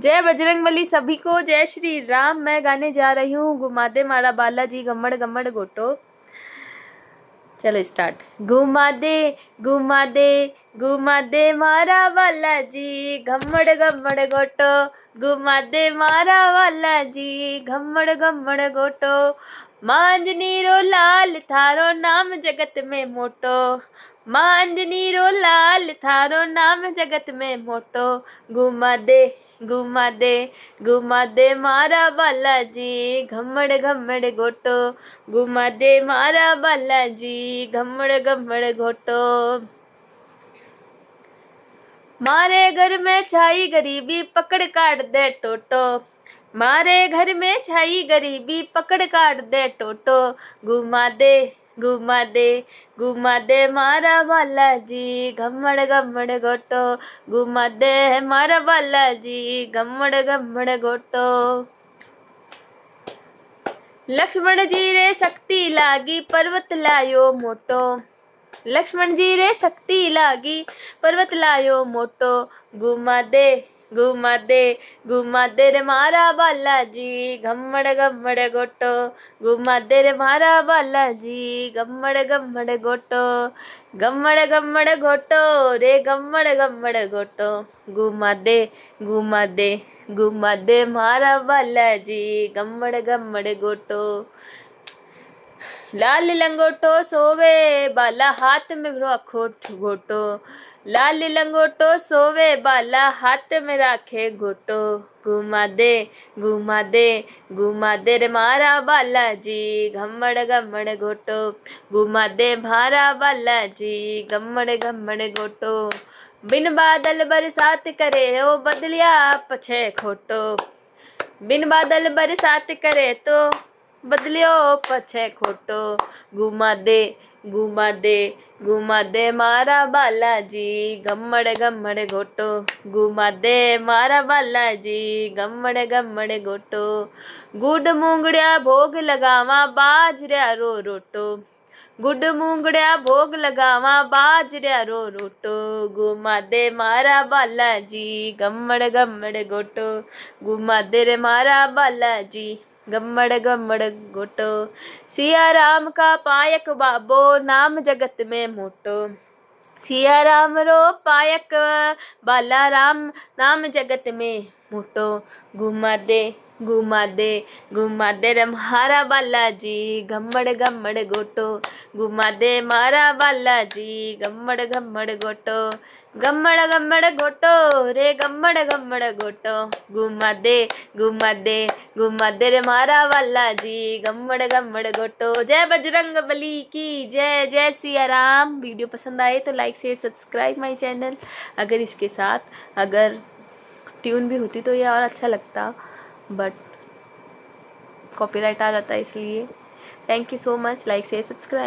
जय बजरंगबली सभी को जय श्री राम मैं गाने जा रही हूँ घुमा दे मारा बालाजी गम्मड़ गम्मड़ गोटो चलो स्टार्ट घुमा दे घुमा दे घुमा दे मारा बालाजी घम्मड़ गम्मड़ गोटो घुमा दे मारा बालाजी घम्मड़ गम्मड़ गोटो मांझ नीरो लाल थारो नाम जगत में मोटो मांझ नीरो लाल थारो नाम जगत में मोटो घुमा दे घुमा दे घुमा दे मारा बाला जी घमड़ घमड़ घोटो घुमा दे मारा बाला जी घमड़ घमड़ घोटो मारे घर में छाई गरीबी पकड़ काट दे टोटो मारे घर में छाई गरीबी पकड़ काट दे टोटो घुमा दे घुमा दे घुमा दे मारा जी घमड़ घमड़ गोटो घुमा दे मारा जी घमड़ घमड़ गोटो लक्ष्मण जी रे शक्ति लागी पर्वत लायो मोटो लक्ष्मण जी रे शक्ति लागी पर्वत लायो मोटो घुमा दे घुमाते घुमाते रे मारा बालाजी घम्मड़ घम्मड़ गोटो घुमाते रे मारा बालाजी घम्मड़ घम्मड़ गोटो घम्मड़ घम्मड़ गोटो रे घम्मड़ घम्मड़ गोटो घुमाते घुमाते घुमाते मारा बालाजी घम्मड़ घम्मड़ गोटो लाल लंगोटो सोवे बाला हाथ में रखो घोटो लाल लंगोटो सोवे बाला हाथ में राखे घोटो घुमा दे घुमा दे घुमा दे रे मारा जी घमड़ घमड़ घोटो घुमा दे मारा बालाजी घमड़ घमड़ घोटो बिन बादल बरसात करे ओ बदलिया पछे खोटो बिन बादल बरसात करे तो બદલ્યો પછે ખોટો ગુમા દે ગુમા દે ગુમા દે મારા બાલાજી ગમડે ગમડે ગોટો ગુમા દે મારા બાલાજી ગમડે ગમડે ગોટો ગુડ મૂંગળ્યા ભોગ લગાવા બાજર્યા રો રોટો ગુડ મૂંગળ્યા ભોગ લગાવા બાજર્યા રો રોટો ગુમા દે મારા બાલાજી ગમડ ગમડ ગોટો ગુમા દે રે મારા બાલાજી गम्मड़ गम्मड़ घोटो सिया राम का पायक बाबो नाम जगत में मोटो सिया राम रो पायक बाला राम नाम जगत में मोटो घुमा दे घुमा दे घुमा दे रमारा बालाजी घम्मड़ घम्मड़ गोटो घुमा दे मारा बालाजी घम्मड़ घम्मड़ गोटो गम्मड़ ಗಮ್ಮಡ ಗೊಟ್ಟೋ ರೇ ಗಮ್ಮಡ ಗಮ್ಮಡ ಗೊಟ್ಟೋ ಗುಮ್ಮದೆ ಗುಮ್ಮದೆ रे मारा वाला जी गम्मड़ गम्मड़ गोटो जय बजरंग बली की जय जय सिया राम वीडियो पसंद आए तो like share subscribe my channel अगर इसके साथ अगर ट्यून भी होती तो ये और अच्छा लगता बट कॉपीराइट आ जाता है इसलिए thank you so much like share subscribe